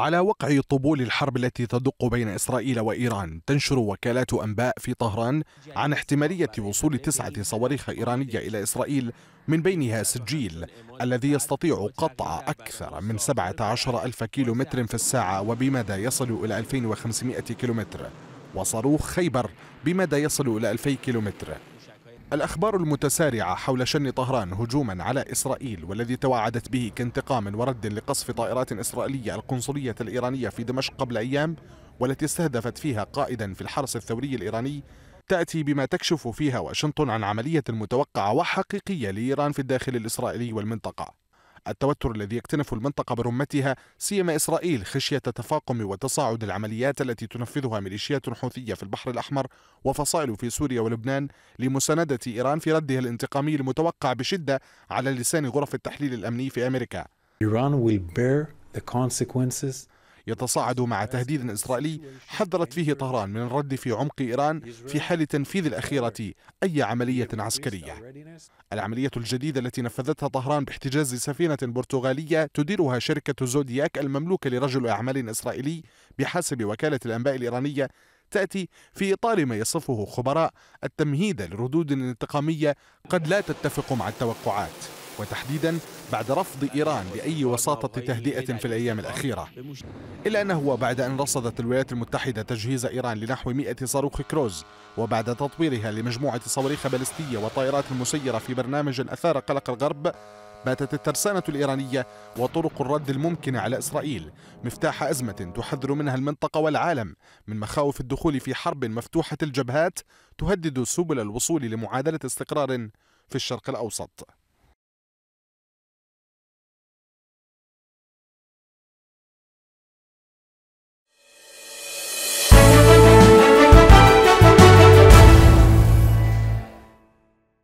على وقع طبول الحرب التي تدق بين إسرائيل وإيران تنشر وكالات أنباء في طهران عن احتمالية وصول تسعة صواريخ إيرانية إلى إسرائيل من بينها سجيل الذي يستطيع قطع أكثر من 17 ألف كيلومتر في الساعة وبمدى يصل إلى 2500 كيلومتر وصاروخ خيبر بمدى يصل إلى 2000 كيلومتر الأخبار المتسارعة حول شن طهران هجوما على إسرائيل والذي توعدت به كانتقام ورد لقصف طائرات إسرائيلية القنصلية الإيرانية في دمشق قبل أيام والتي استهدفت فيها قائدا في الحرس الثوري الإيراني تأتي بما تكشف فيها واشنطن عن عملية متوقعة وحقيقية لإيران في الداخل الإسرائيلي والمنطقة التوتر الذي يكتنف المنطقة برمتها سيما إسرائيل خشية تفاقم وتصاعد العمليات التي تنفذها ميليشيات حوثية في البحر الأحمر وفصائل في سوريا ولبنان لمساندة إيران في ردها الانتقامي المتوقع بشدة على لسان غرف التحليل الأمني في أمريكا. Iran will bear the consequences يتصاعد مع تهديد إسرائيلي حذرت فيه طهران من الرد في عمق إيران في حال تنفيذ الأخيرة أي عملية عسكرية العملية الجديدة التي نفذتها طهران باحتجاز سفينة برتغالية تديرها شركة زودياك المملوكة لرجل أعمال إسرائيلي بحسب وكالة الأنباء الإيرانية تأتي في إطار ما يصفه خبراء التمهيد لردود انتقامية قد لا تتفق مع التوقعات وتحديدا بعد رفض إيران لأي وساطة تهدئة في الأيام الأخيرة إلا أنه بعد أن رصدت الولايات المتحدة تجهيز إيران لنحو 100 صاروخ كروز وبعد تطويرها لمجموعة صواريخ بالستية وطائرات مسيرة في برنامج أثار قلق الغرب باتت الترسانة الإيرانية وطرق الرد الممكنة على إسرائيل مفتاح أزمة تحذر منها المنطقة والعالم من مخاوف الدخول في حرب مفتوحة الجبهات تهدد سبل الوصول لمعادلة استقرار في الشرق الأوسط